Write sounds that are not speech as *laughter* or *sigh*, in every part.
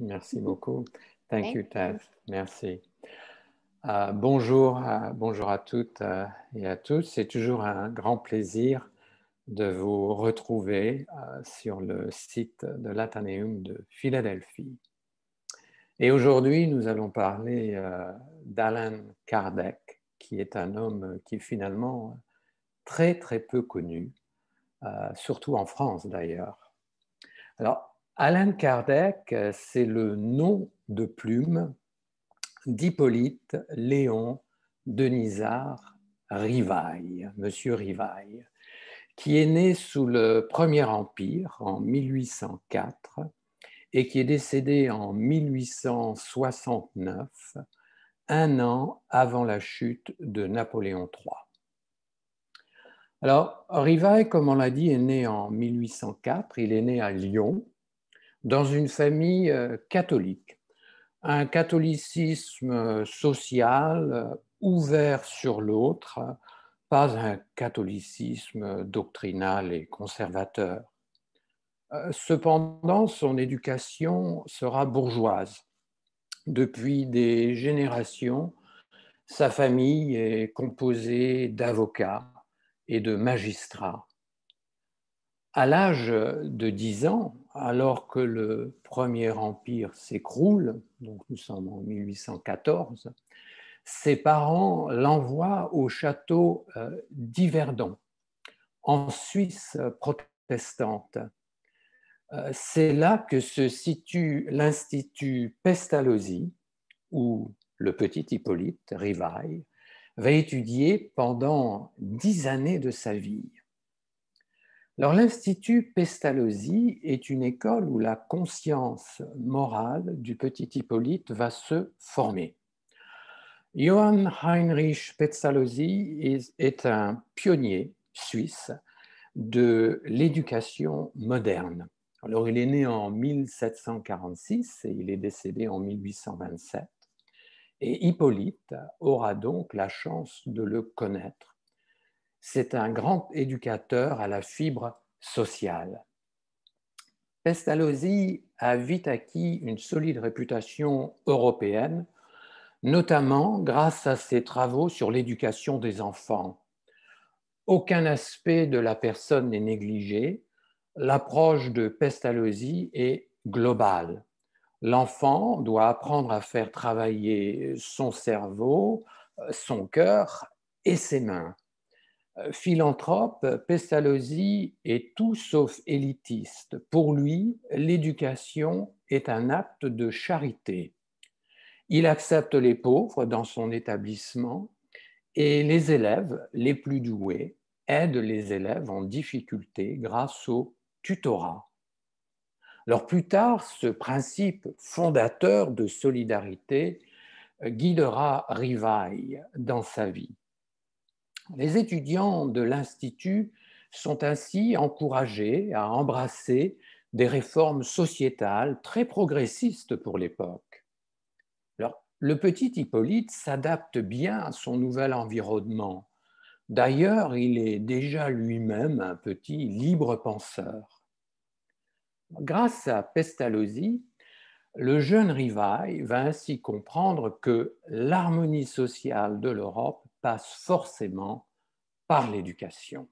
Merci beaucoup. Thank, you, Tess, Merci. Euh, bonjour, euh, bonjour à toutes euh, et à tous. C'est toujours un grand plaisir de vous retrouver sur le site de l'Athénéum de Philadelphie. Et aujourd'hui, nous allons parler d'Alan Kardec, qui est un homme qui est finalement très très peu connu, surtout en France d'ailleurs. Alors, Alain Kardec, euh, c'est le nom de plume d'Hippolyte Léon Denisard Rivaille, monsieur Rivaille, qui est né sous le Premier Empire en 1804 et qui est décédé en 1869, un an avant la chute de Napoléon III. Alors, Rivaille, comme on l'a dit, est né en 1804, il est né à Lyon, dans une famille euh, catholique, un catholicisme euh, social euh, ouvert sur l'autre, pas un catholicisme doctrinal et conservateur. Cependant, son éducation sera bourgeoise. Depuis des générations, sa famille est composée d'avocats et de magistrats. À l'âge de 10 ans, alors que le premier empire s'écroule, donc nous sommes en 1814, ses parents l'envoient au château euh, d'Yverdon, en Suisse protestante. Euh, c'est là que se situe l'Institut Pestalozzi, où le petit Hippolyte Rivail va étudier pendant dix années de sa vie l'Institut Pestalozzi est une école où la conscience morale du petit Hippolyte va se former. Johann Heinrich Pestalozzi est un pionnier suisse de l'éducation moderne. Alors il est né en 1746 et il est décédé en 1827. Et Hippolyte aura donc la chance de le connaître c'est un grand éducateur à la fibre sociale. Pestalozzi a vite acquis une solide réputation européenne, notamment grâce à ses travaux sur l'éducation des enfants. Aucun aspect de la personne n'est négligé. L'approche de Pestalozzi est globale. L'enfant doit apprendre à faire travailler son cerveau, son cœur et ses mains euh, philanthrope, Pestalozzi est tout sauf élitiste. Pour lui, l'éducation est un acte de charité. Il accepte les pauvres dans son établissement et les élèves les plus doués aident les élèves en difficulté grâce au tutorat. Alors plus tard, ce principe fondateur de solidarité guidera Rivaille dans sa vie. Les étudiants de l'Institut sont ainsi encouragés à embrasser des réformes sociétales très progressistes pour l'époque. le petit Hippolyte s'adapte bien à son nouvel environnement. D'ailleurs, il est déjà lui-même un petit libre penseur. Grâce à Pestalozzi, le jeune Rivail va ainsi comprendre que l'harmonie sociale de l'Europe passe forcément par l'éducation.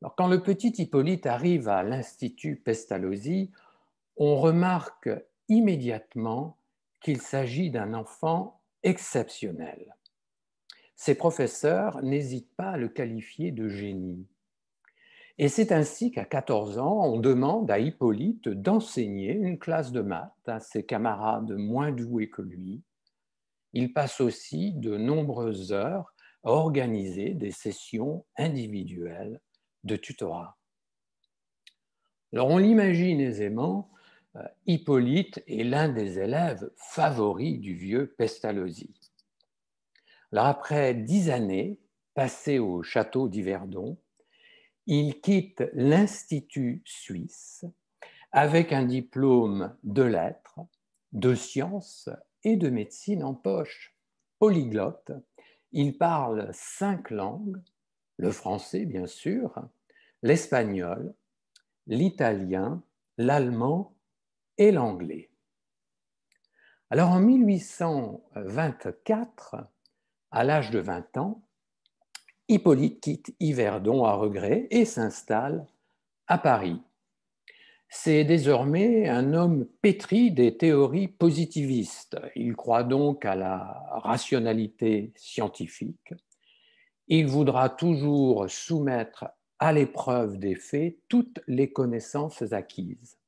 Alors, quand le petit Hippolyte arrive à l'Institut Pestalozzi, on remarque immédiatement qu'il s'agit d'un enfant exceptionnel. Ses professeurs n'hésitent pas à le qualifier de génie. Et c'est ainsi qu'à 14 ans, on demande à Hippolyte d'enseigner une classe de maths à ses camarades moins doués que lui, il passe aussi de nombreuses heures à organiser des sessions individuelles de tutorat. Alors on l'imagine aisément, euh, Hippolyte est l'un des élèves favoris du vieux Pestalozzi. Alors après dix années passées au château d'Yverdon, il quitte l'Institut suisse avec un diplôme de lettres, de sciences et de médecine en poche. Polyglotte, il parle cinq langues, le français bien sûr, l'espagnol, l'italien, l'allemand et l'anglais. Alors en 1824, à l'âge de 20 ans, Hippolyte quitte Yverdon à regret et s'installe à Paris c'est désormais un homme pétri des théories positivistes. Il croit donc à la rationalité scientifique. Il voudra toujours soumettre à l'épreuve des faits toutes les connaissances acquises.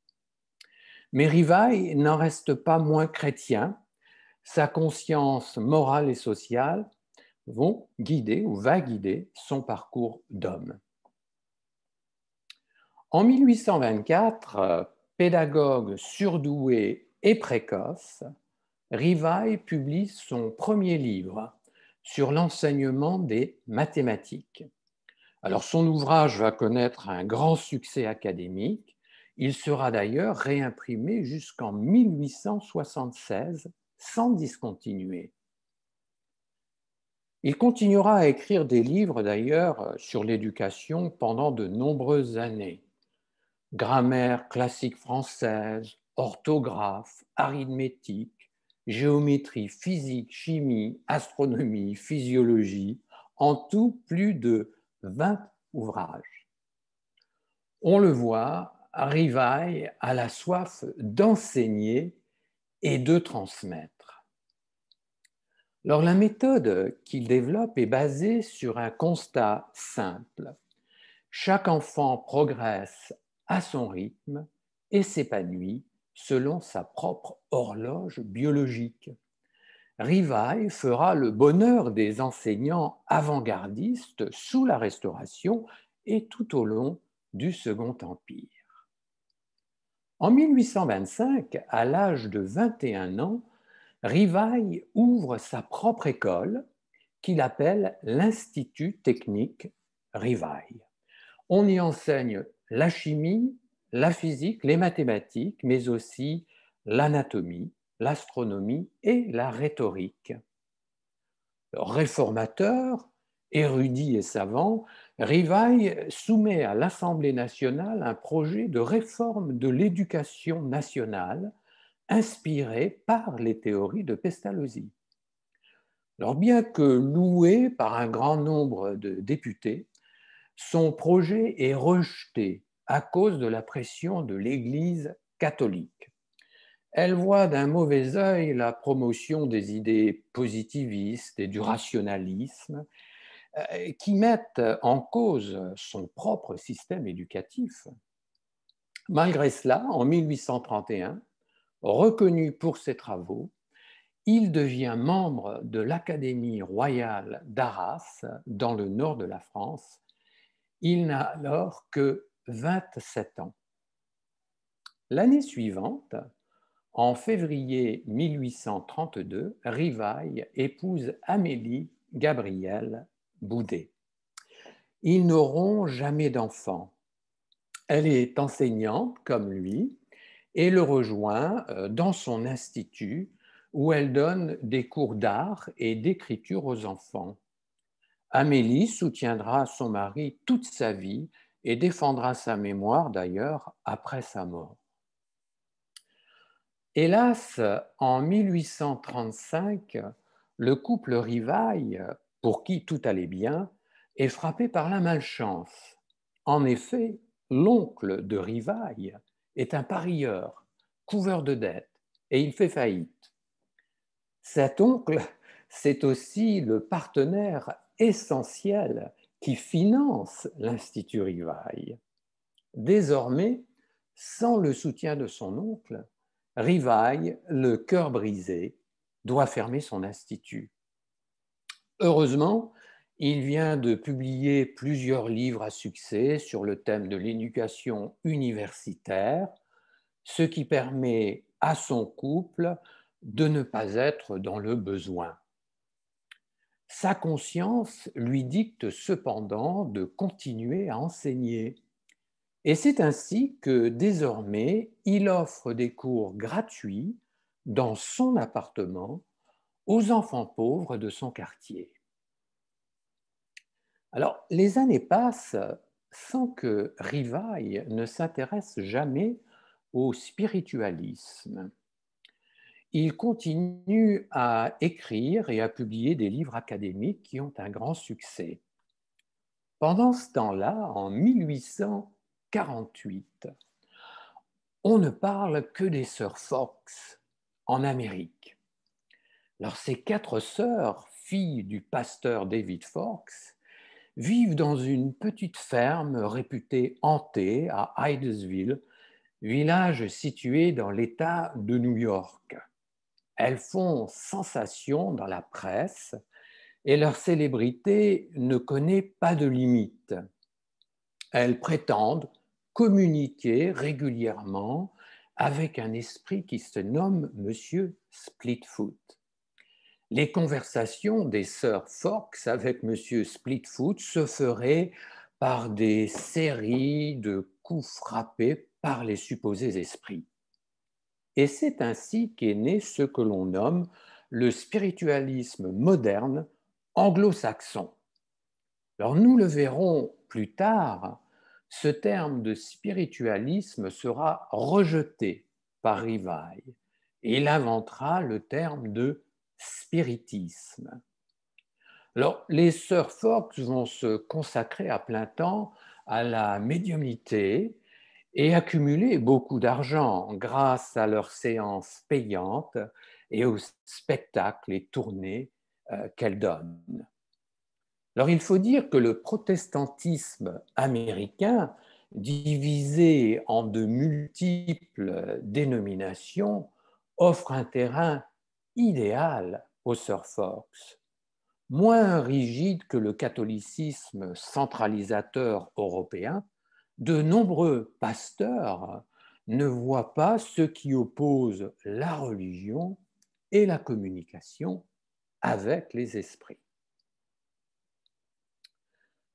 Mais Rivail n'en reste pas moins chrétien. Sa conscience morale et sociale vont guider ou va guider son parcours d'homme. En 1824, euh, pédagogue surdoué et précoce, Rivail publie son premier livre sur l'enseignement des mathématiques. Alors son ouvrage va connaître un grand succès académique. Il sera d'ailleurs réimprimé jusqu'en 1876 sans discontinuer. Il continuera à écrire des livres d'ailleurs sur l'éducation pendant de nombreuses années grammaire classique française, orthographe, arithmétique, géométrie, physique, chimie, astronomie, physiologie, en tout plus de 20 ouvrages. On le voit, Rivaille a la soif d'enseigner et de transmettre. Alors la méthode qu'il développe est basée sur un constat simple. Chaque enfant progresse à son rythme et s'épanouit selon sa propre horloge biologique. rivaille fera le bonheur des enseignants avant-gardistes sous la Restauration et tout au long du Second Empire. En 1825, à l'âge de 21 ans, Rivail ouvre sa propre école qu'il appelle l'Institut technique rivaille On y enseigne la chimie, la physique, les mathématiques, mais aussi l'anatomie, l'astronomie et la rhétorique. Réformateur, érudit et savant, Rivail soumet à l'Assemblée nationale un projet de réforme de l'éducation nationale inspiré par les théories de Pestalozzi. Alors bien que loué par un grand nombre de députés, son projet est rejeté à cause de la pression de l'Église catholique. Elle voit d'un mauvais œil la promotion des idées positivistes et du rationalisme euh, qui mettent en cause son propre système éducatif. Malgré cela, en 1831, reconnu pour ses travaux, il devient membre de l'Académie royale d'Arras dans le nord de la France il n'a alors que 27 ans. L'année suivante, en février 1832, Rivaille épouse Amélie Gabrielle Boudet. Ils n'auront jamais d'enfants. Elle est enseignante comme lui et le rejoint euh, dans son institut où elle donne des cours d'art et d'écriture aux enfants. Amélie soutiendra son mari toute sa vie et défendra sa mémoire d'ailleurs après sa mort. Hélas, en 1835, le couple Rivaille, pour qui tout allait bien, est frappé par la malchance. En effet, l'oncle de Rivaille est un parieur, couveur de dettes, et il fait faillite. Cet oncle, c'est aussi le partenaire essentiel qui finance l'Institut Rivaille. Désormais, sans le soutien de son oncle, Rivaille, le cœur brisé, doit fermer son institut. Heureusement, il vient de publier plusieurs livres à succès sur le thème de l'éducation universitaire, ce qui permet à son couple de ne pas être dans le besoin. Sa conscience lui dicte cependant de continuer à enseigner. Et c'est ainsi que désormais, il offre des cours gratuits dans son appartement aux enfants pauvres de son quartier. Alors, les années passent sans que Rivaille ne s'intéresse jamais au spiritualisme il continue à écrire et à publier des livres académiques qui ont un grand succès. Pendant ce temps-là, en 1848, on ne parle que des sœurs Fox en Amérique. Alors ces quatre sœurs, filles du pasteur David Fox, vivent dans une petite ferme réputée hantée à Hydesville, village situé dans l'État de New York elles font sensation dans la presse et leur célébrité ne connaît pas de limite. Elles prétendent communiquer régulièrement avec un esprit qui se nomme Monsieur Splitfoot. Les conversations des sœurs Fox avec Monsieur Splitfoot se feraient par des séries de coups frappés par les supposés esprits. Et c'est ainsi qu'est né ce que l'on nomme le spiritualisme moderne anglo-saxon. Alors nous le verrons plus tard, ce terme de spiritualisme sera rejeté par Rivaille et il inventera le terme de spiritisme. Alors les sœurs Fox vont se consacrer à plein temps à la médiumnité et accumuler beaucoup d'argent grâce à leurs séances payantes et aux spectacles et tournées euh, qu'elles donnent. Alors il faut dire que le protestantisme américain, divisé en de multiples dénominations, offre un terrain idéal aux Sir Fox, moins rigide que le catholicisme centralisateur européen, de nombreux pasteurs ne voient pas ce qui oppose la religion et la communication avec les esprits.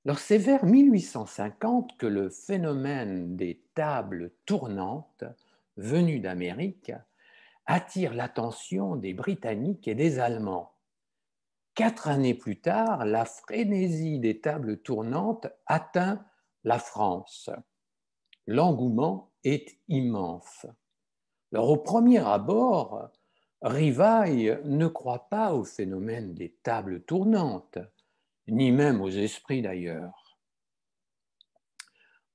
Lors c'est vers 1850 que le phénomène des tables tournantes venues d'Amérique attire l'attention des Britanniques et des Allemands. Quatre années plus tard, la frénésie des tables tournantes atteint la France. L'engouement est immense. Alors au premier abord, Rivaille ne croit pas au phénomène des tables tournantes, ni même aux esprits d'ailleurs.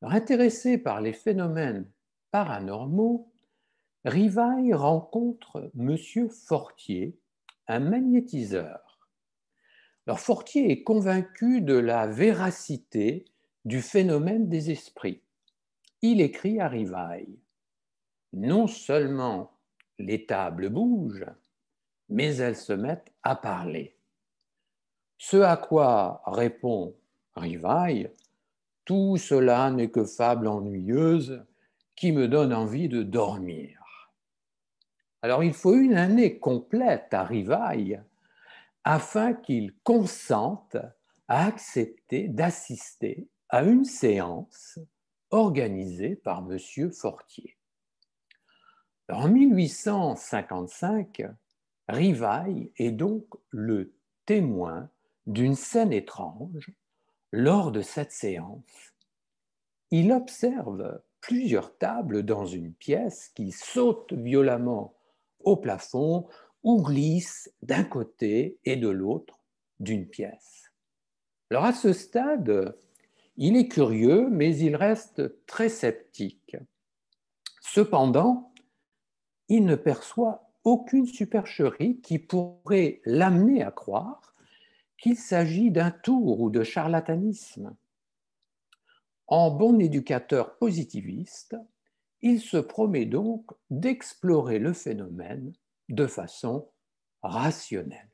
Intéressé par les phénomènes paranormaux, Rivaille rencontre M. Fortier, un magnétiseur. Alors Fortier est convaincu de la véracité du phénomène des esprits. Il écrit à Rivaille Non seulement les tables bougent, mais elles se mettent à parler. Ce à quoi répond Rivaille Tout cela n'est que fable ennuyeuse qui me donne envie de dormir. Alors il faut une année complète à Rivaille afin qu'il consente à accepter d'assister à une séance organisée par M. Fortier. En 1855, Rivaille est donc le témoin d'une scène étrange lors de cette séance. Il observe plusieurs tables dans une pièce qui sautent violemment au plafond ou glissent d'un côté et de l'autre d'une pièce. Alors à ce stade, il est curieux, mais il reste très sceptique. Cependant, il ne perçoit aucune supercherie qui pourrait l'amener à croire qu'il s'agit d'un tour ou de charlatanisme. En bon éducateur positiviste, il se promet donc d'explorer le phénomène de façon rationnelle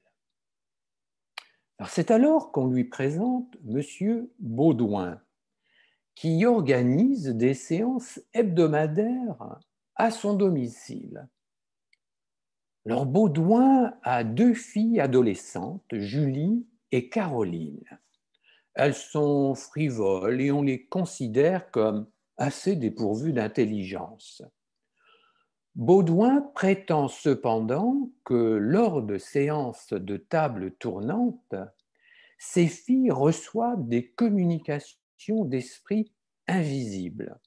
c'est alors qu'on lui présente M. Baudouin, qui organise des séances hebdomadaires à son domicile. Alors Baudouin a deux filles adolescentes, Julie et Caroline. Elles sont frivoles et on les considère comme assez dépourvues d'intelligence. Baudouin prétend cependant que lors de séances de table tournante, ses filles reçoivent des communications d'esprit invisibles.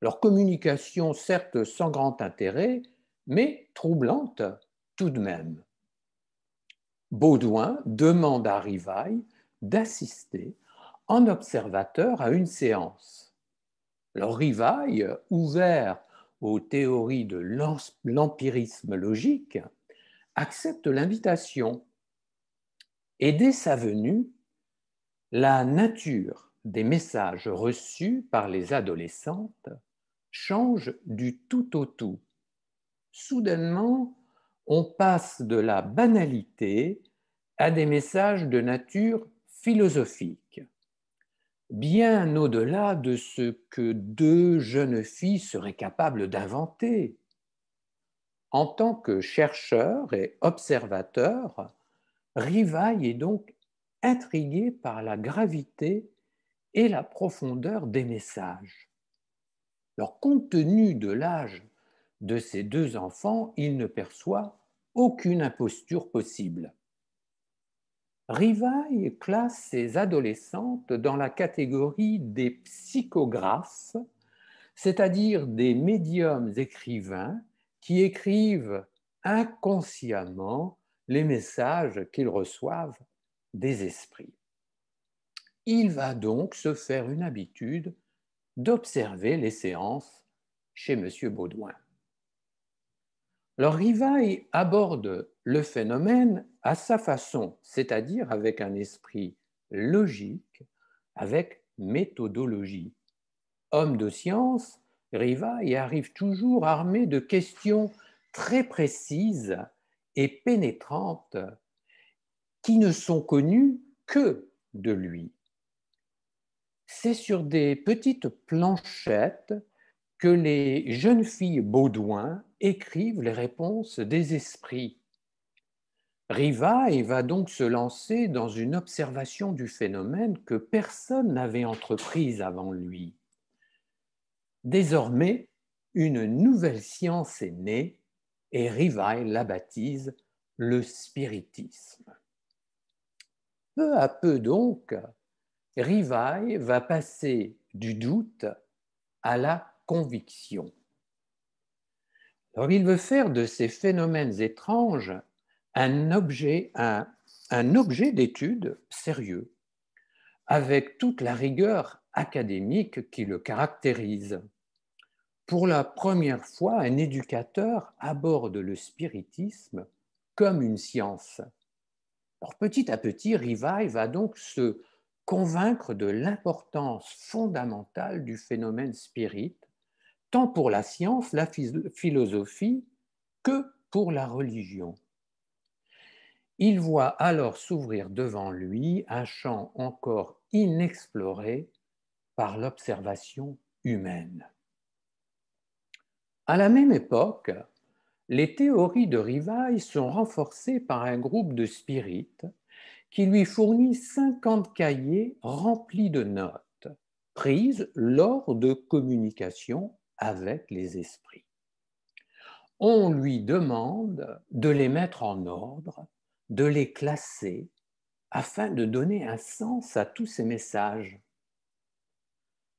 Leur communication, certes sans grand intérêt, mais troublante tout de même. Baudouin demande à Rivaille d'assister en observateur à une séance. Alors Rivaille, ouvert aux théories de l'empirisme logique, accepte l'invitation. Et dès sa venue, la nature des messages reçus par les adolescentes change du tout au tout. Soudainement, on passe de la banalité à des messages de nature philosophique bien au-delà de ce que deux jeunes filles seraient capables d'inventer. En tant que chercheur et observateur, Rivaille est donc intrigué par la gravité et la profondeur des messages. Alors, compte tenu de l'âge de ces deux enfants, il ne perçoit aucune imposture possible. Rivaille classe ses adolescentes dans la catégorie des psychographes, c'est-à-dire des médiums écrivains qui écrivent inconsciemment les messages qu'ils reçoivent des esprits. Il va donc se faire une habitude d'observer les séances chez M. Baudouin. Alors Rivail aborde le phénomène à sa façon, c'est-à-dire avec un esprit logique, avec méthodologie. Homme de science, Rivaille arrive toujours armé de questions très précises et pénétrantes qui ne sont connues que de lui. C'est sur des petites planchettes que les jeunes filles Baudouin écrivent les réponses des esprits. Riva va donc se lancer dans une observation du phénomène que personne n'avait entreprise avant lui. Désormais, une nouvelle science est née et rivaille la baptise le spiritisme. Peu à peu donc, Rivaille va passer du doute à la conviction il veut faire de ces phénomènes étranges un objet, d'étude sérieux, avec toute la rigueur académique qui le caractérise. Pour la première fois, un éducateur aborde le spiritisme comme une science. petit à petit, Rivaille va donc se convaincre de l'importance fondamentale du phénomène spirit tant pour la science, la philosophie, que pour la religion. Il voit alors s'ouvrir devant lui un champ encore inexploré par l'observation humaine. À la même époque, les théories de Rivail sont renforcées par un groupe de spirites qui lui fournit 50 cahiers remplis de notes prises lors de communications avec les esprits. On lui demande de les mettre en ordre, de les classer, afin de donner un sens à tous ces messages.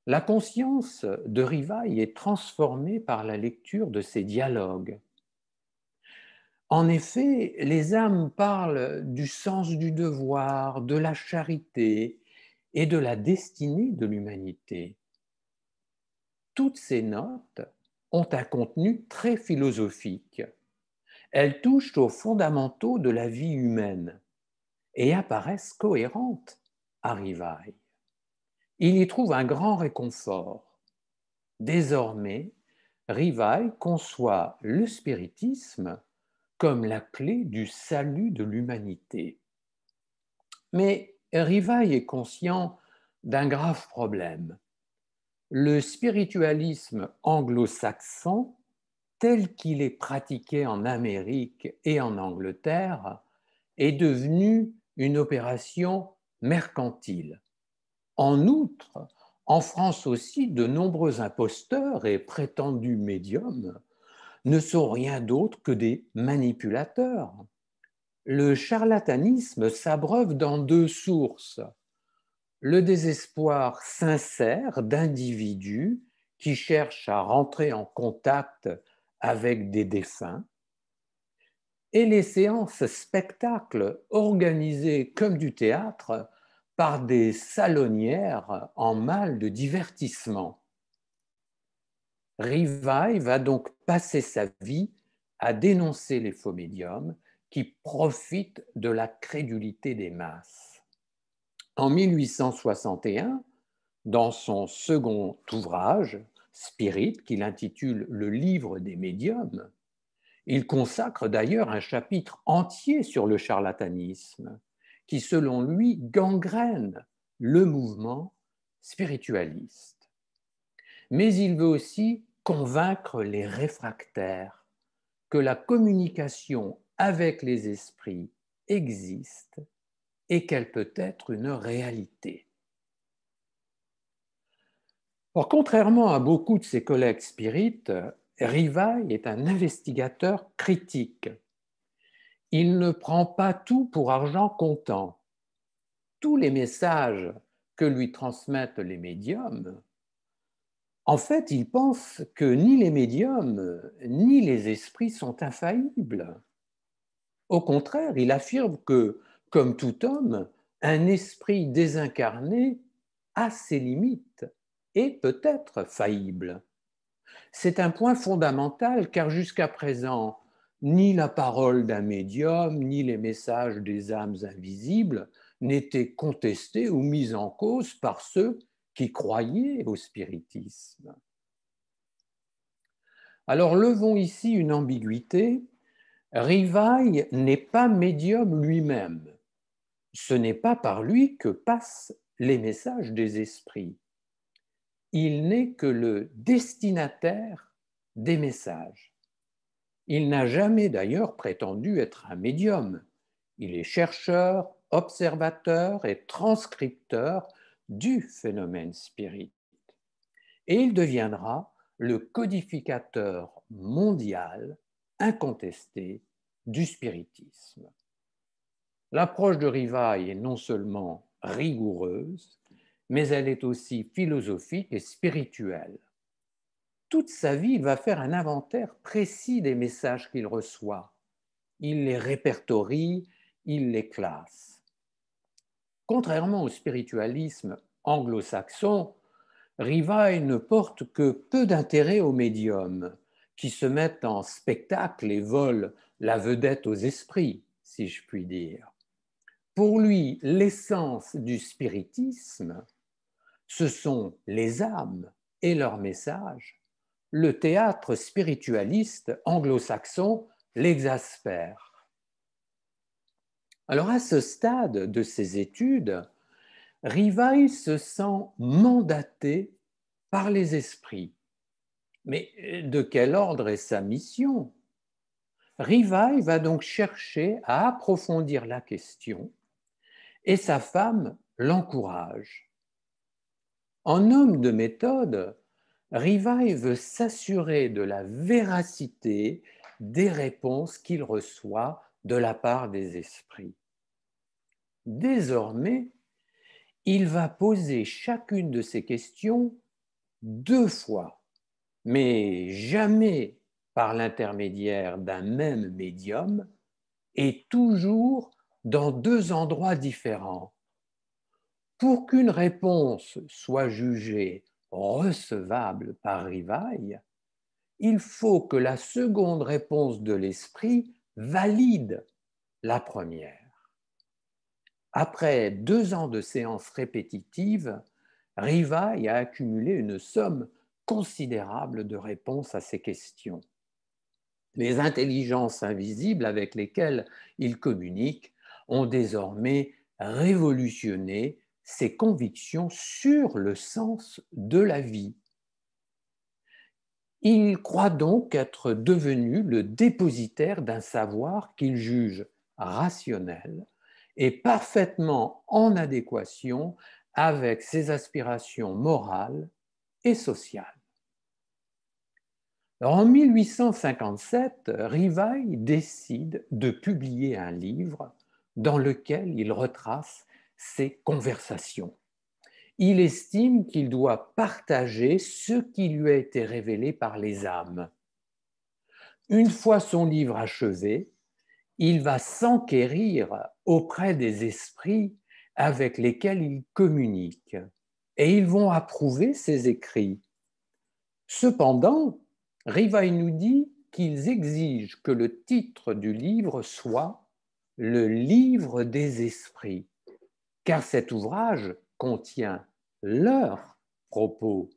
La conscience de Rivaille est transformée par la lecture de ces dialogues. En effet, les âmes parlent du sens du devoir, de la charité et de la destinée de l'humanité toutes ces notes ont un contenu très philosophique. Elles touchent aux fondamentaux de la vie humaine et apparaissent cohérentes à Rivaille. Il y trouve un grand réconfort. Désormais, Rivaille conçoit le spiritisme comme la clé du salut de l'humanité. Mais Rivaille est conscient d'un grave problème le spiritualisme anglo-saxon, tel qu'il est pratiqué en Amérique et en Angleterre, est devenu une opération mercantile. En outre, en France aussi, de nombreux imposteurs et prétendus médiums ne sont rien d'autre que des manipulateurs. Le charlatanisme s'abreuve dans deux sources, le désespoir sincère d'individus qui cherchent à rentrer en contact avec des défunts, et les séances spectacles organisées comme du théâtre par des salonnières en mal de divertissement. Rivaille va donc passer sa vie à dénoncer les faux médiums qui profitent de la crédulité des masses. En 1861, dans son second ouvrage, Spirit, qu'il intitule Le livre des médiums, il consacre d'ailleurs un chapitre entier sur le charlatanisme, qui selon lui gangrène le mouvement spiritualiste. Mais il veut aussi convaincre les réfractaires que la communication avec les esprits existe et qu'elle peut être une réalité. Or, contrairement à beaucoup de ses collègues spirites, Rivail est un investigateur critique. Il ne prend pas tout pour argent comptant. Tous les messages que lui transmettent les médiums, en fait, il pense que ni les médiums ni les esprits sont infaillibles. Au contraire, il affirme que comme tout homme, un esprit désincarné a ses limites et peut être faillible. C'est un point fondamental car jusqu'à présent, ni la parole d'un médium, ni les messages des âmes invisibles n'étaient contestés ou mis en cause par ceux qui croyaient au spiritisme. Alors levons ici une ambiguïté. Rivail n'est pas médium lui-même ce n'est pas par lui que passent les messages des esprits. Il n'est que le destinataire des messages. Il n'a jamais d'ailleurs prétendu être un médium. Il est chercheur, observateur et transcripteur du phénomène spirit. Et il deviendra le codificateur mondial incontesté du spiritisme. L'approche de Rivail est non seulement rigoureuse, mais elle est aussi philosophique et spirituelle. Toute sa vie, il va faire un inventaire précis des messages qu'il reçoit. Il les répertorie, il les classe. Contrairement au spiritualisme anglo-saxon, Rivail ne porte que peu d'intérêt aux médiums qui se mettent en spectacle et volent la vedette aux esprits, si je puis dire. Pour lui, l'essence du spiritisme, ce sont les âmes et leurs messages. Le théâtre spiritualiste anglo-saxon l'exaspère. Alors à ce stade de ses études, Rivail se sent mandaté par les esprits. Mais de quel ordre est sa mission Rivail va donc chercher à approfondir la question et sa femme l'encourage. En homme de méthode, Rivaille veut s'assurer de la véracité des réponses qu'il reçoit de la part des esprits. Désormais, il va poser chacune de ces questions deux fois, mais jamais par l'intermédiaire d'un même médium et toujours dans deux endroits différents. Pour qu'une réponse soit jugée recevable par Rivaille, il faut que la seconde réponse de l'esprit valide la première. Après deux ans de séances répétitives, Rivaille a accumulé une somme considérable de réponses à ces questions. Les intelligences invisibles avec lesquelles il communique ont désormais révolutionné ses convictions sur le sens de la vie. Il croit donc être devenu le dépositaire d'un savoir qu'il juge rationnel et parfaitement en adéquation avec ses aspirations morales et sociales. en 1857, Rivail décide de publier un livre dans lequel il retrace ses conversations. Il estime qu'il doit partager ce qui lui a été révélé par les âmes. Une fois son livre achevé, il va s'enquérir auprès des esprits avec lesquels il communique, et ils vont approuver ses écrits. Cependant, Rivail nous dit qu'ils exigent que le titre du livre soit le livre des esprits, car cet ouvrage contient leurs propos.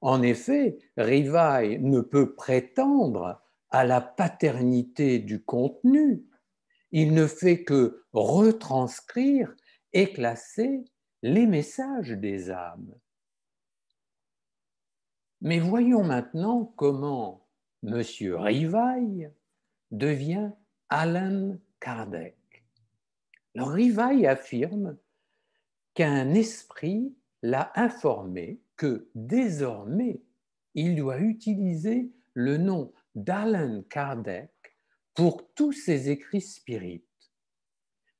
En effet, Rivaille ne peut prétendre à la paternité du contenu. Il ne fait que retranscrire et classer les messages des âmes. Mais voyons maintenant comment M. Rivaille devient Alan Kardec. Rivaille affirme qu'un esprit l'a informé que désormais il doit utiliser le nom d'Alan Kardec pour tous ses écrits spirites.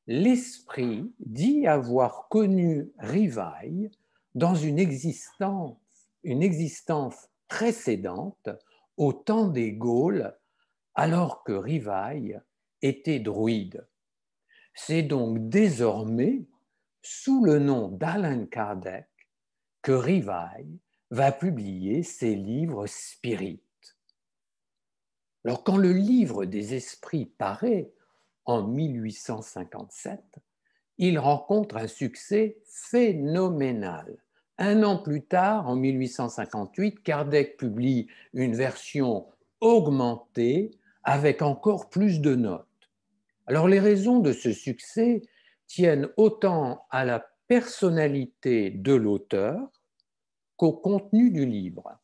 L'esprit dit avoir connu Rivaille dans une existence, une existence précédente au temps des Gaules, alors que Rivaille était druide. C'est donc désormais sous le nom d'Alan Kardec que Rivaille va publier ses livres spirites. Alors quand le livre des esprits paraît en 1857, il rencontre un succès phénoménal. Un an plus tard, en 1858, Kardec publie une version augmentée avec encore plus de notes. Alors les raisons de ce succès tiennent autant à la personnalité de l'auteur qu'au contenu du livre.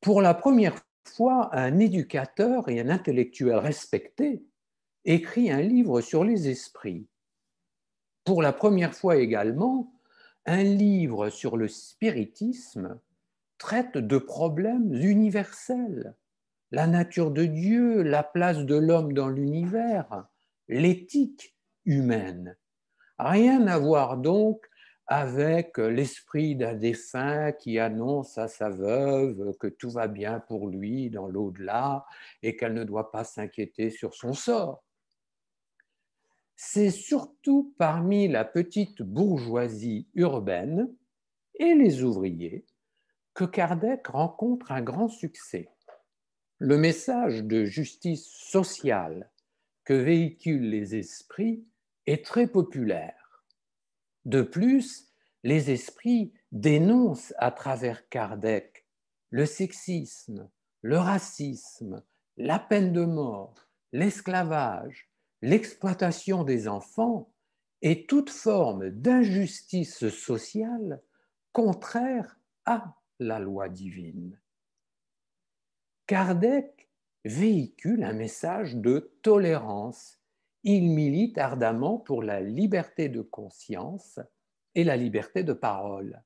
Pour la première fois, un éducateur et un intellectuel respecté écrit un livre sur les esprits. Pour la première fois également, un livre sur le spiritisme traite de problèmes universels la nature de Dieu, la place de l'homme dans l'univers, l'éthique humaine. Rien à voir donc avec l'esprit d'un défunt qui annonce à sa veuve que tout va bien pour lui dans l'au-delà et qu'elle ne doit pas s'inquiéter sur son sort. C'est surtout parmi la petite bourgeoisie urbaine et les ouvriers que Kardec rencontre un grand succès le message de justice sociale que véhiculent les esprits est très populaire. De plus, les esprits dénoncent à travers Kardec le sexisme, le racisme, la peine de mort, l'esclavage, l'exploitation des enfants et toute forme d'injustice sociale contraire à la loi divine. Kardec véhicule un message de tolérance. Il milite ardemment pour la liberté de conscience et la liberté de parole.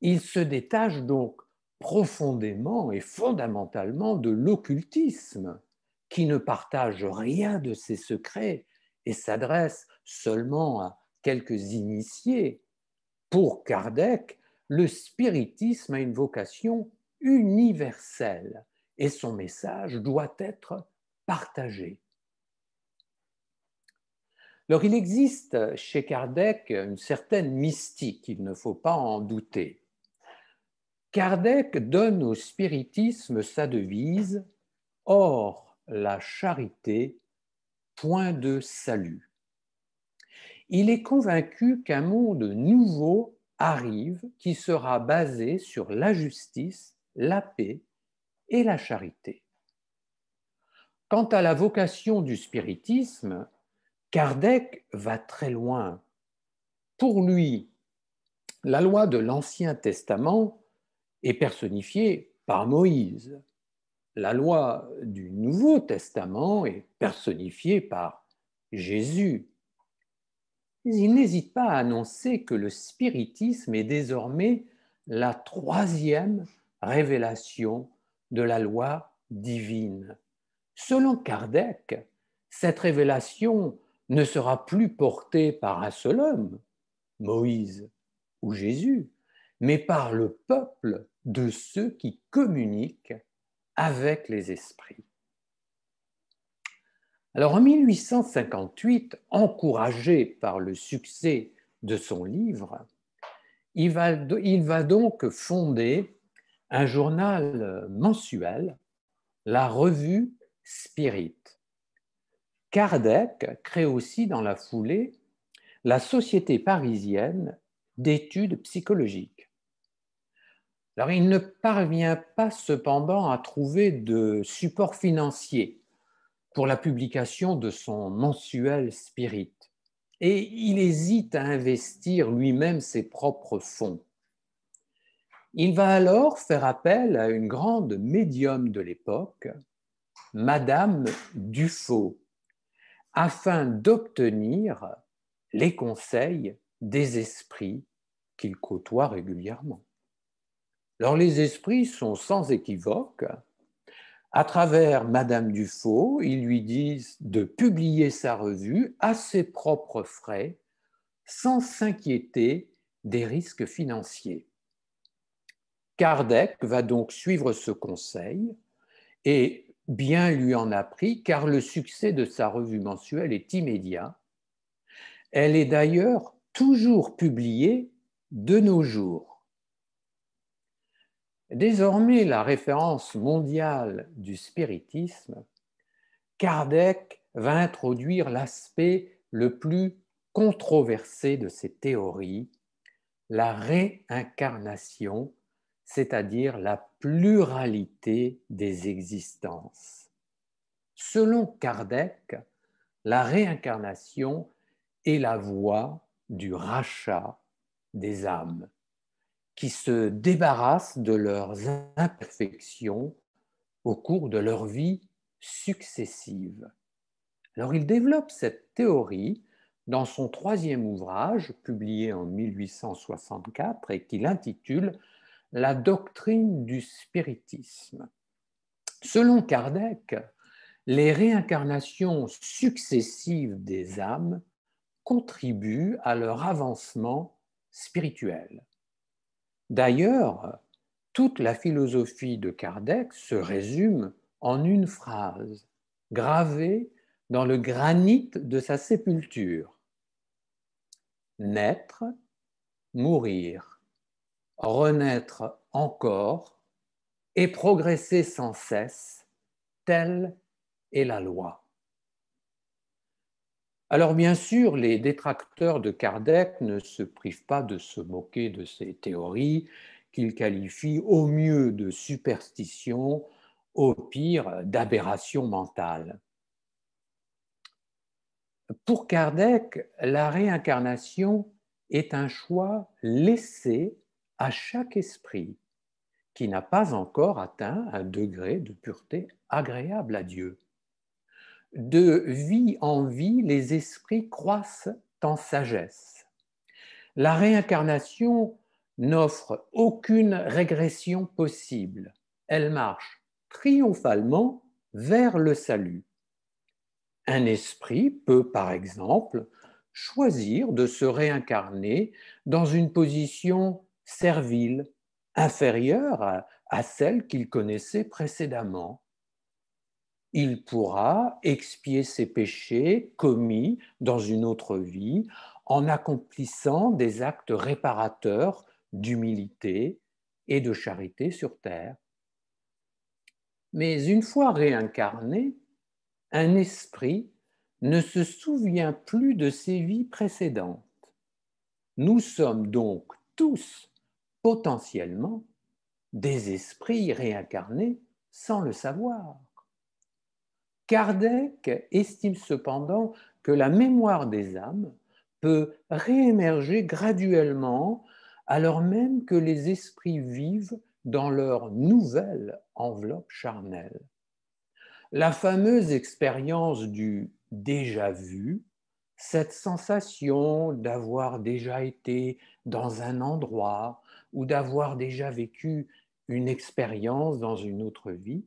Il se détache donc profondément et fondamentalement de l'occultisme, qui ne partage rien de ses secrets et s'adresse seulement à quelques initiés. Pour Kardec, le spiritisme a une vocation universel et son message doit être partagé. Alors il existe chez Kardec une certaine mystique, il ne faut pas en douter. Kardec donne au spiritisme sa devise Or la charité, point de salut. Il est convaincu qu'un monde nouveau arrive qui sera basé sur la justice la paix et la charité. Quant à la vocation du spiritisme, Kardec va très loin. Pour lui, la loi de l'Ancien Testament est personnifiée par Moïse. La loi du Nouveau Testament est personnifiée par Jésus. il n'hésite pas à annoncer que le spiritisme est désormais la troisième révélation de la loi divine. Selon Kardec, cette révélation ne sera plus portée par un seul homme, Moïse ou Jésus, mais par le peuple de ceux qui communiquent avec les esprits. Alors en 1858, encouragé par le succès de son livre, il va, il va donc fonder un journal euh, mensuel, la revue Spirit. Kardec crée aussi dans la foulée la Société parisienne d'études psychologiques. Alors, il ne parvient pas cependant à trouver de support financier pour la publication de son mensuel Spirit et il hésite à investir lui-même ses propres fonds. Il va alors faire appel à une grande médium de l'époque, Madame Dufaux, afin d'obtenir les conseils des esprits qu'il côtoie régulièrement. Alors les esprits sont sans équivoque. À travers Madame Dufaux, ils lui disent de publier sa revue à ses propres frais, sans s'inquiéter des risques financiers. Kardec va donc suivre ce conseil et bien lui en a pris car le succès de sa revue mensuelle est immédiat. Elle est d'ailleurs toujours publiée de nos jours. Désormais la référence mondiale du spiritisme, Kardec va introduire l'aspect le plus controversé de ses théories, la réincarnation c'est-à-dire la pluralité des existences. Selon Kardec, la réincarnation est la voie du rachat des âmes qui se débarrassent de leurs imperfections au cours de leur vie successive. Alors il développe cette théorie dans son troisième ouvrage, publié en 1864 et qu'il intitule la doctrine du spiritisme. Selon Kardec, les réincarnations successives des âmes contribuent à leur avancement spirituel. D'ailleurs, toute la philosophie de Kardec se résume en une phrase gravée dans le granit de sa sépulture. Naître, mourir, renaître encore et progresser sans cesse, telle est la loi. Alors bien sûr, les détracteurs de Kardec ne se privent pas de se moquer de ces théories qu'ils qualifient au mieux de superstition, au pire d'aberration mentale. Pour Kardec, la réincarnation est un choix laissé à chaque esprit qui n'a pas encore atteint un degré de pureté agréable à Dieu. De vie en vie, les esprits croissent en sagesse. La réincarnation n'offre aucune régression possible. Elle marche triomphalement vers le salut. Un esprit peut, par exemple, choisir de se réincarner dans une position servile, inférieure à, celle qu'il connaissait précédemment. Il pourra expier ses péchés commis dans une autre vie en accomplissant des actes réparateurs d'humilité et de charité sur terre. Mais une fois réincarné, un esprit ne se souvient plus de ses vies précédentes. Nous sommes donc tous potentiellement des esprits réincarnés sans le savoir. Kardec estime cependant que la mémoire des âmes peut réémerger graduellement alors même que les esprits vivent dans leur nouvelle enveloppe charnelle. La fameuse expérience du déjà vu, cette sensation d'avoir déjà été dans un endroit, ou d'avoir déjà vécu une expérience dans une autre vie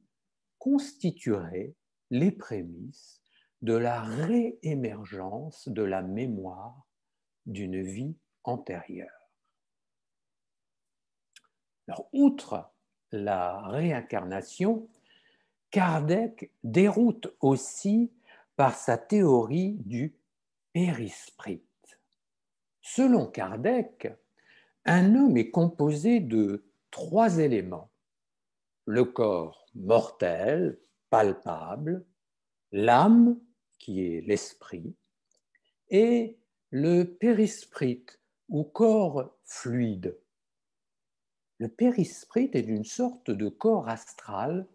constituerait les prémices de la réémergence de la mémoire d'une vie antérieure. Alors, outre la réincarnation, Kardec déroute aussi par sa théorie du périsprit. Selon Kardec, un homme est composé de trois éléments. Le corps mortel, palpable, l'âme, qui est l'esprit, et le périsprit, ou corps fluide. Le périsprit est une sorte de corps astral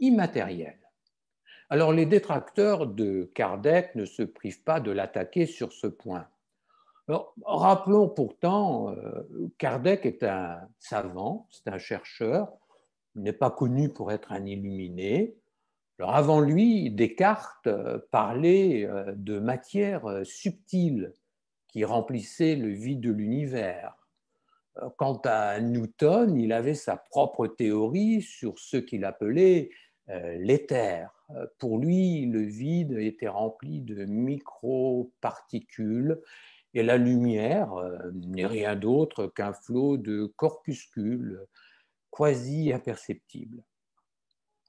immatériel. Alors les détracteurs de Kardec ne se privent pas de l'attaquer sur ce point rappelons pourtant, euh, Kardec est un savant, c'est un chercheur, il n'est pas connu pour être un illuminé. Alors avant lui, Descartes euh, parlait euh, de matière subtile qui remplissait le vide de l'univers. Quant à Newton, il avait sa propre théorie sur ce qu'il appelait l'éther. Pour lui, le vide était rempli de microparticules. Et la lumière euh, n'est rien d'autre qu'un flot de corpuscules quasi imperceptibles.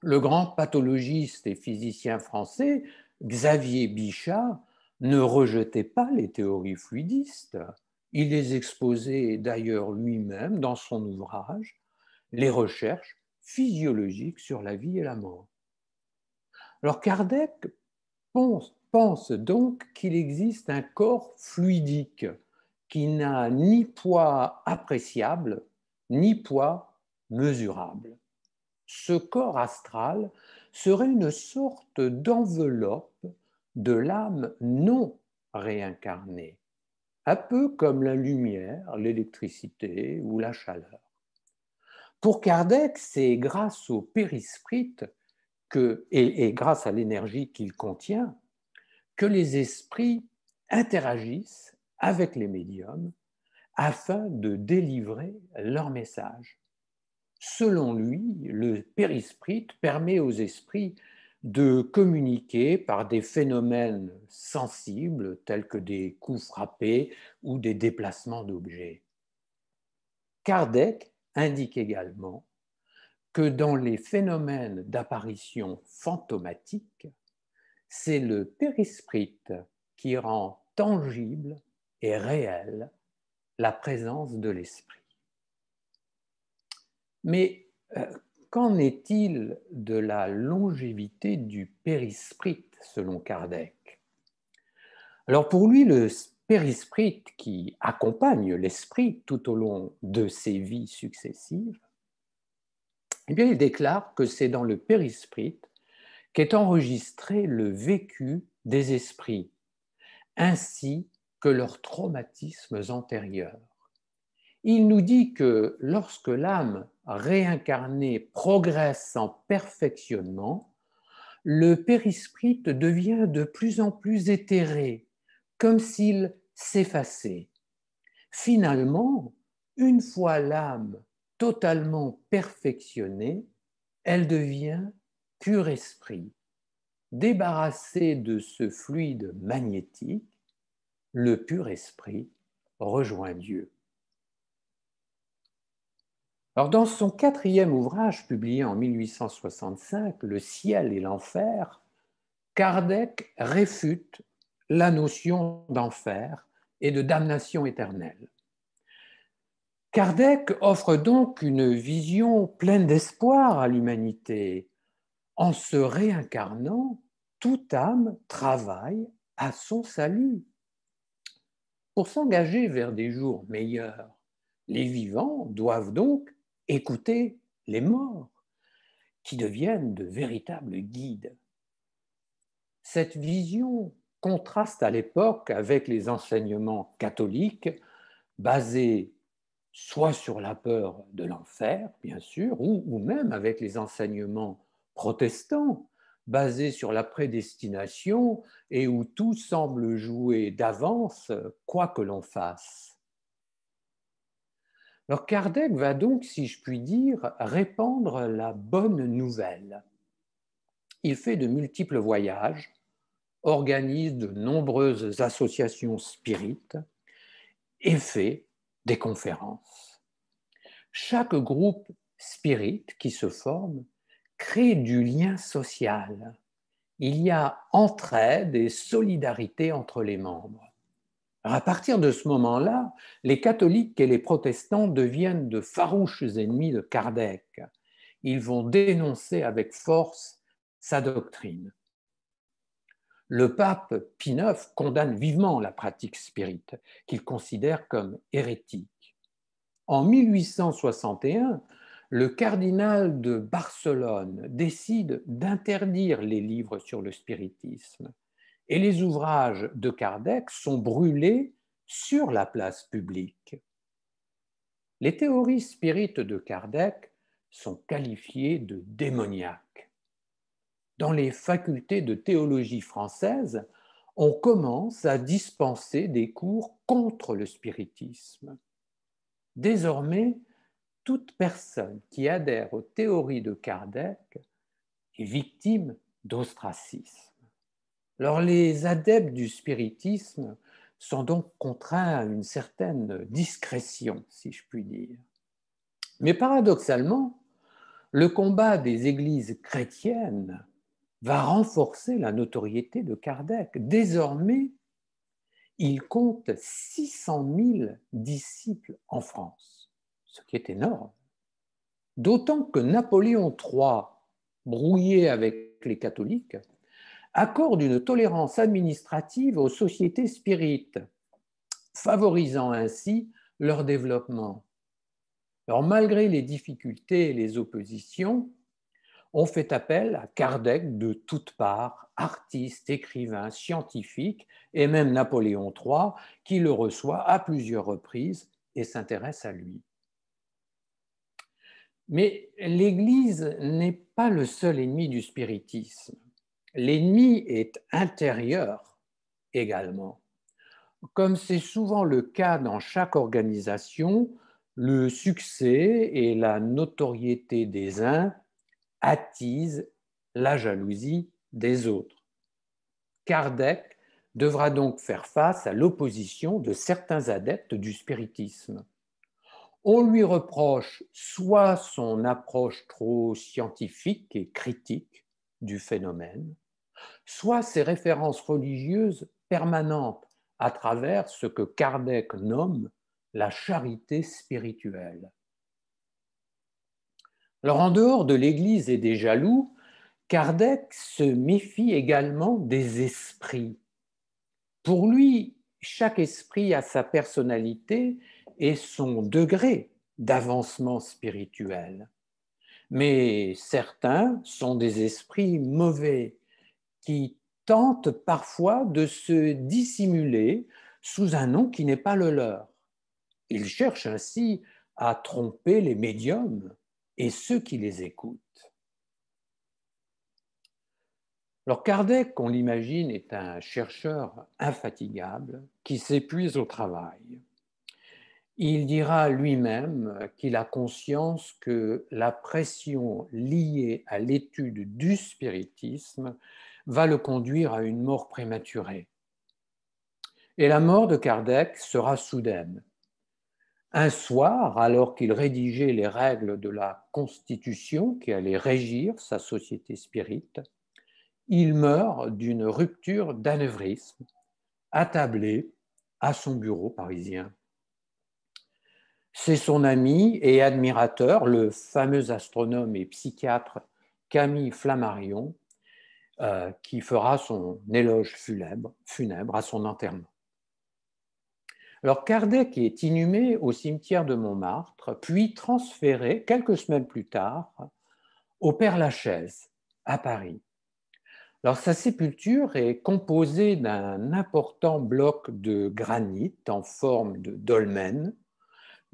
Le grand pathologiste et physicien français Xavier Bichat ne rejetait pas les théories fluidistes. Il les exposait d'ailleurs lui-même dans son ouvrage Les recherches physiologiques sur la vie et la mort. Alors Kardec pense pense donc qu'il existe un corps fluidique qui n'a ni poids appréciable, ni poids mesurable. Ce corps astral serait une sorte d'enveloppe de l'âme non réincarnée, un peu comme la lumière, l'électricité ou la chaleur. Pour Kardec, c'est grâce au périsprit que, et grâce à l'énergie qu'il contient que les esprits interagissent avec les médiums afin de délivrer leur message. Selon lui, le périsprit permet aux esprits de communiquer par des phénomènes sensibles tels que des coups frappés ou des déplacements d'objets. Kardec indique également que dans les phénomènes d'apparition fantomatique, c'est le périsprit qui rend tangible et réelle la présence de l'esprit. Mais euh, qu'en est-il de la longévité du périsprit selon Kardec Alors pour lui, le périsprit qui accompagne l'esprit tout au long de ses vies successives, eh bien, il déclare que c'est dans le périsprit qu'est enregistré le vécu des esprits, ainsi que leurs traumatismes antérieurs. Il nous dit que lorsque l'âme réincarnée progresse en perfectionnement, le périsprite devient de plus en plus éthéré, comme s'il s'effaçait. Finalement, une fois l'âme totalement perfectionnée, elle devient pur esprit, débarrassé de ce fluide magnétique, le pur esprit rejoint Dieu. Alors dans son quatrième ouvrage publié en 1865, Le ciel et l'enfer, Kardec réfute la notion d'enfer et de damnation éternelle. Kardec offre donc une vision pleine d'espoir à l'humanité, en se réincarnant, toute âme travaille à son salut. Pour s'engager vers des jours meilleurs, les vivants doivent donc écouter les morts, qui deviennent de véritables guides. Cette vision contraste à l'époque avec les enseignements catholiques basés soit sur la peur de l'enfer, bien sûr, ou, même avec les enseignements protestant, basé sur la prédestination et où tout semble jouer d'avance, quoi que l'on fasse. Alors Kardec va donc, si je puis dire, répandre la bonne nouvelle. Il fait de multiples voyages, organise de nombreuses associations spirites et fait des conférences. Chaque groupe spirite qui se forme crée du lien social. Il y a entraide et solidarité entre les membres. à partir de ce moment-là, les catholiques et les protestants deviennent de farouches ennemis de Kardec. Ils vont dénoncer avec force sa doctrine. Le pape Pie condamne vivement la pratique spirite, qu'il considère comme hérétique. En 1861, le cardinal de Barcelone décide d'interdire les livres sur le spiritisme et les ouvrages de Kardec sont brûlés sur la place publique. Les théories spirites de Kardec sont qualifiées de démoniaques. Dans les facultés de théologie française, on commence à dispenser des cours contre le spiritisme. Désormais, toute personne qui adhère aux théories de Kardec est victime d'ostracisme. Alors les adeptes du spiritisme sont donc contraints à une certaine discrétion, si je puis dire. Mais paradoxalement, le combat des églises chrétiennes va renforcer la notoriété de Kardec. Désormais, il compte 600 000 disciples en France ce qui est énorme. D'autant que Napoléon III, brouillé avec les catholiques, accorde une tolérance administrative aux sociétés spirites, favorisant ainsi leur développement. Alors malgré les difficultés et les oppositions, on fait appel à Kardec de toutes parts, artistes, écrivains, scientifiques et même Napoléon III, qui le reçoit à plusieurs reprises et s'intéresse à lui. Mais l'Église n'est pas le seul ennemi du spiritisme. L'ennemi est intérieur également. Comme c'est souvent le cas dans chaque organisation, le succès et la notoriété des uns attisent la jalousie des autres. Kardec devra donc faire face à l'opposition de certains adeptes du spiritisme on lui reproche soit son approche trop scientifique et critique du phénomène, soit ses références religieuses permanentes à travers ce que Kardec nomme la charité spirituelle. Alors en dehors de l'Église et des jaloux, Kardec se méfie également des esprits. Pour lui, chaque esprit a sa personnalité et son degré d'avancement spirituel. Mais certains sont des esprits mauvais qui tentent parfois de se dissimuler sous un nom qui n'est pas le leur. Ils cherchent ainsi à tromper les médiums et ceux qui les écoutent. Alors Kardec, on l'imagine, est un chercheur infatigable qui s'épuise au travail il dira lui-même qu'il a conscience que la pression liée à l'étude du spiritisme va le conduire à une mort prématurée. Et la mort de Kardec sera soudaine. Un soir, alors qu'il rédigeait les règles de la Constitution qui allait régir sa société spirite, il meurt d'une rupture d'anévrisme, attablé à son bureau parisien. C'est son ami et admirateur, le fameux astronome et psychiatre Camille Flammarion, euh, qui fera son éloge funèbre, funèbre à son enterrement. Alors Kardec est inhumé au cimetière de Montmartre, puis transféré quelques semaines plus tard au Père Lachaise, à Paris. Alors sa sépulture est composée d'un important bloc de granit en forme de dolmen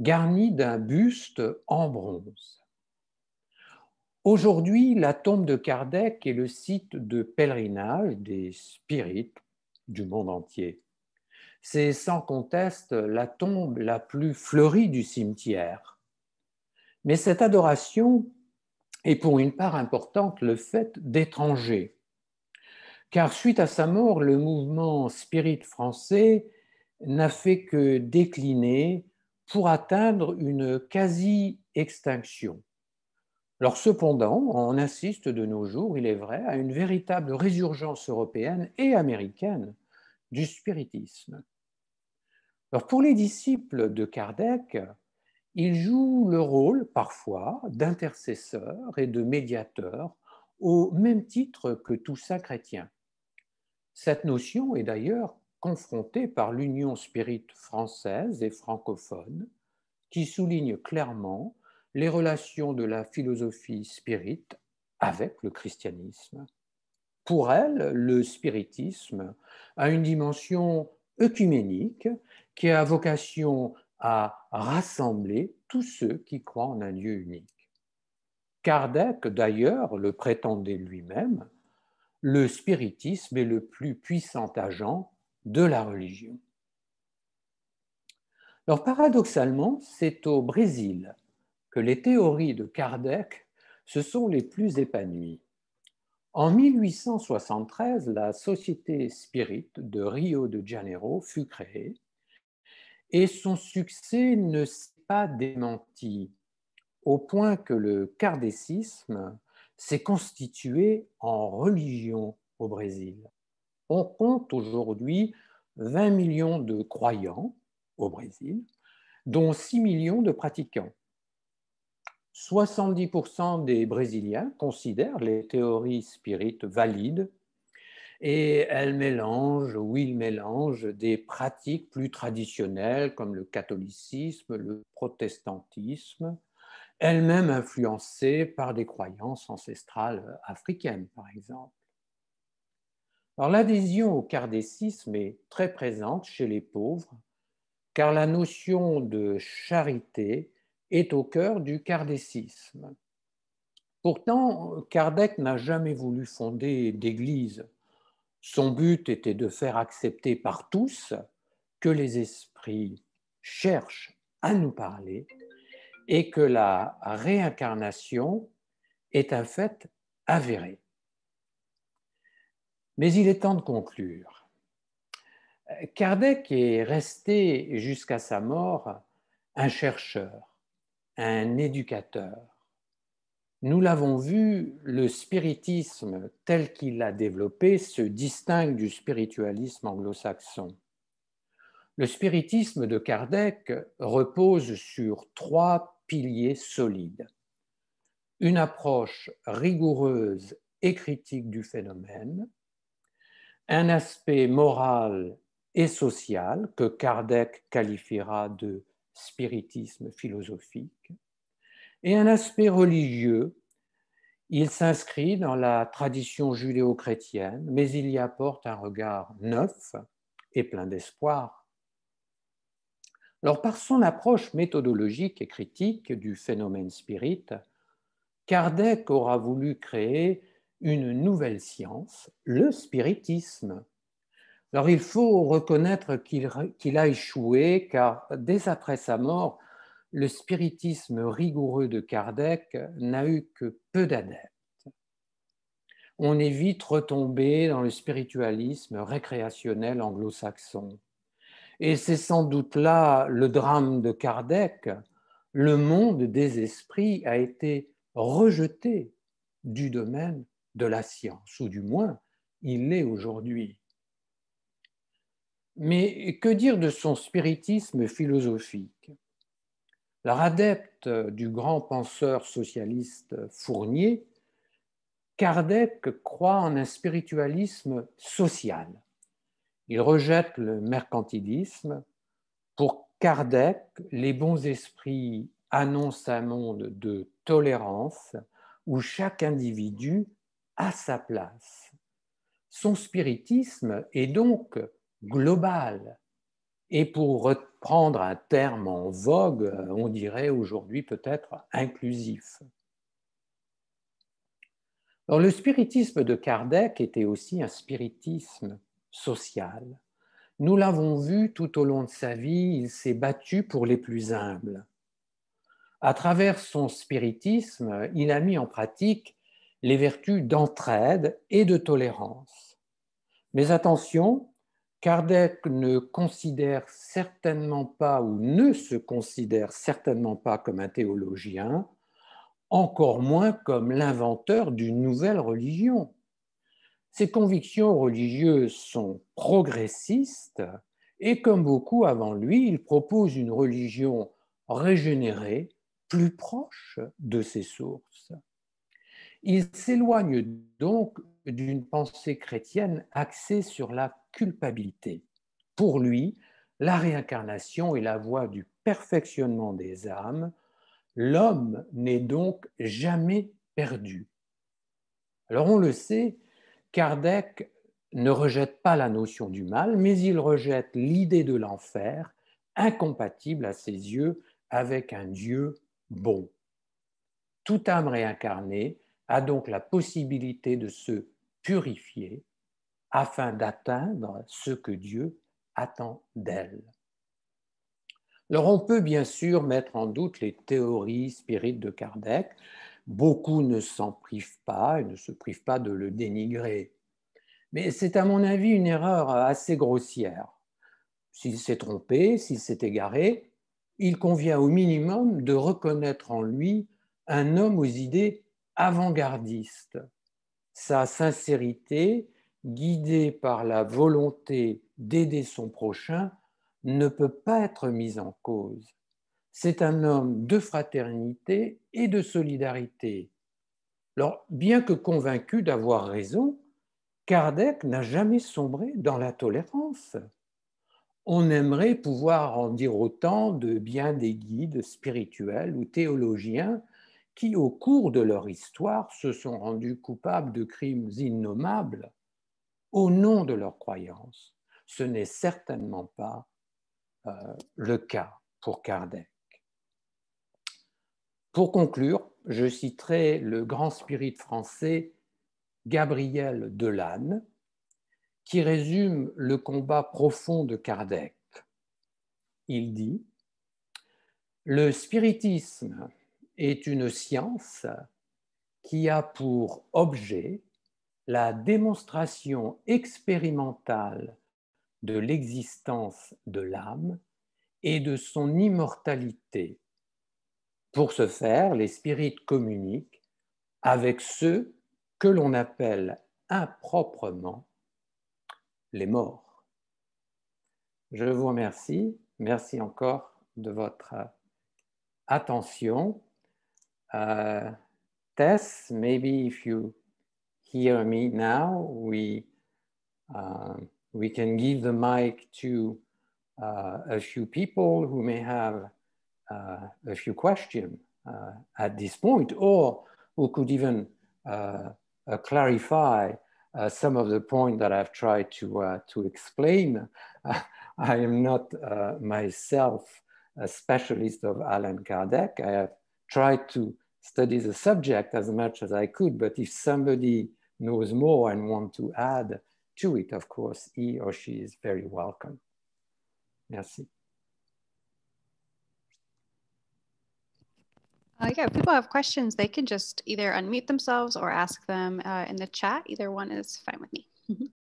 garni d'un buste en bronze. Aujourd'hui, la tombe de Kardec est le site de pèlerinage des spirites du monde entier. C'est sans conteste la tombe la plus fleurie du cimetière. Mais cette adoration est pour une part importante le fait d'étrangers. Car suite à sa mort, le mouvement spirit français n'a fait que décliner pour atteindre une quasi-extinction. Alors cependant, on assiste de nos jours, il est vrai, à une véritable résurgence européenne et américaine du spiritisme. Alors pour les disciples de Kardec, ils jouent le rôle parfois d'intercesseur et de médiateur au même titre que tout saint chrétien. Cette notion est d'ailleurs confronté par l'Union spirite française et francophone, qui souligne clairement les relations de la philosophie spirite avec le christianisme. Pour elle, le spiritisme a une dimension œcuménique qui a vocation à rassembler tous ceux qui croient en un Dieu unique. Kardec, d'ailleurs, le prétendait lui-même, le spiritisme est le plus puissant agent de la religion. Alors paradoxalement, c'est au Brésil que les théories de Kardec se sont les plus épanouies. En 1873, la Société Spirit de Rio de Janeiro fut créée et son succès ne s'est pas démenti, au point que le kardécisme s'est constitué en religion au Brésil. On compte aujourd'hui 20 millions de croyants au Brésil, dont 6 millions de pratiquants. 70% des Brésiliens considèrent les théories spirites valides et elles mélangent, ou ils mélangent des pratiques plus traditionnelles comme le catholicisme, le protestantisme, elles-mêmes influencées par des croyances ancestrales africaines, par exemple l'adhésion au cardécisme est très présente chez les pauvres, car la notion de charité est au cœur du cardécisme. Pourtant, Kardec n'a jamais voulu fonder d'église. Son but était de faire accepter par tous que les esprits cherchent à nous parler et que la réincarnation est un fait avéré. Mais il est temps de conclure. Kardec est resté jusqu'à sa mort un chercheur, un éducateur. Nous l'avons vu, le spiritisme tel qu'il l'a développé se distingue du spiritualisme anglo-saxon. Le spiritisme de Kardec repose sur trois piliers solides. Une approche rigoureuse et critique du phénomène, un aspect moral et social que Kardec qualifiera de spiritisme philosophique, et un aspect religieux. Il s'inscrit dans la tradition judéo-chrétienne, mais il y apporte un regard neuf et plein d'espoir. Alors par son approche méthodologique et critique du phénomène spirit, Kardec aura voulu créer une nouvelle science, le spiritisme. Alors il faut reconnaître qu'il a échoué car dès après sa mort, le spiritisme rigoureux de Kardec n'a eu que peu d'adeptes. On est vite retombé dans le spiritualisme récréationnel anglo-saxon. Et c'est sans doute là le drame de Kardec. Le monde des esprits a été rejeté du domaine de la science, ou du moins il l'est aujourd'hui. Mais que dire de son spiritisme philosophique Leur adepte du grand penseur socialiste Fournier, Kardec croit en un spiritualisme social. Il rejette le mercantilisme. Pour Kardec, les bons esprits annoncent un monde de tolérance où chaque individu à sa place. Son spiritisme est donc global. Et pour reprendre un terme en vogue, on dirait aujourd'hui peut-être inclusif. Alors, le spiritisme de Kardec était aussi un spiritisme social. Nous l'avons vu tout au long de sa vie, il s'est battu pour les plus humbles. À travers son spiritisme, il a mis en pratique les vertus d'entraide et de tolérance. Mais attention, Kardec ne considère certainement pas ou ne se considère certainement pas comme un théologien, encore moins comme l'inventeur d'une nouvelle religion. Ses convictions religieuses sont progressistes et comme beaucoup avant lui, il propose une religion régénérée plus proche de ses sources. Il s'éloigne donc d'une pensée chrétienne axée sur la culpabilité. Pour lui, la réincarnation est la voie du perfectionnement des âmes. L'homme n'est donc jamais perdu. Alors on le sait, Kardec ne rejette pas la notion du mal, mais il rejette l'idée de l'enfer, incompatible à ses yeux avec un Dieu bon. Toute âme réincarnée a donc la possibilité de se purifier afin d'atteindre ce que Dieu attend d'elle. Alors on peut bien sûr mettre en doute les théories spirites de Kardec. Beaucoup ne s'en privent pas et ne se privent pas de le dénigrer. Mais c'est à mon avis une erreur assez grossière. S'il s'est trompé, s'il s'est égaré, il convient au minimum de reconnaître en lui un homme aux idées avant-gardiste. Sa sincérité, guidée par la volonté d'aider son prochain, ne peut pas être mise en cause. C'est un homme de fraternité et de solidarité. Alors, bien que convaincu d'avoir raison, Kardec n'a jamais sombré dans la tolérance. On aimerait pouvoir en dire autant de bien des guides spirituels ou théologiens qui, au cours de leur histoire, se sont rendus coupables de crimes innommables au nom de leurs croyances. Ce n'est certainement pas euh, le cas pour Kardec. Pour conclure, je citerai le grand spirit français Gabriel Delanne, qui résume le combat profond de Kardec. Il dit, Le spiritisme est une science qui a pour objet la démonstration expérimentale de l'existence de l'âme et de son immortalité. Pour ce faire, les spirites communiquent avec ceux que l'on appelle improprement les morts. Je vous remercie. Merci encore de votre attention. uh, tests. Maybe if you hear me now, we, um, we can give the mic to uh, a few people who may have uh, a few questions uh, at this point, or who could even uh, uh, clarify some of the point that I've tried to, to explain. *laughs* I am not myself a specialist of Alan Kardec. I have try to study the subject as much as I could, but if somebody knows more and want to add to it, of course, he or she is very welcome. Merci. Uh, yeah, if people have questions, they can just either unmute themselves or ask them uh, in the chat. Either one is fine with me. *laughs*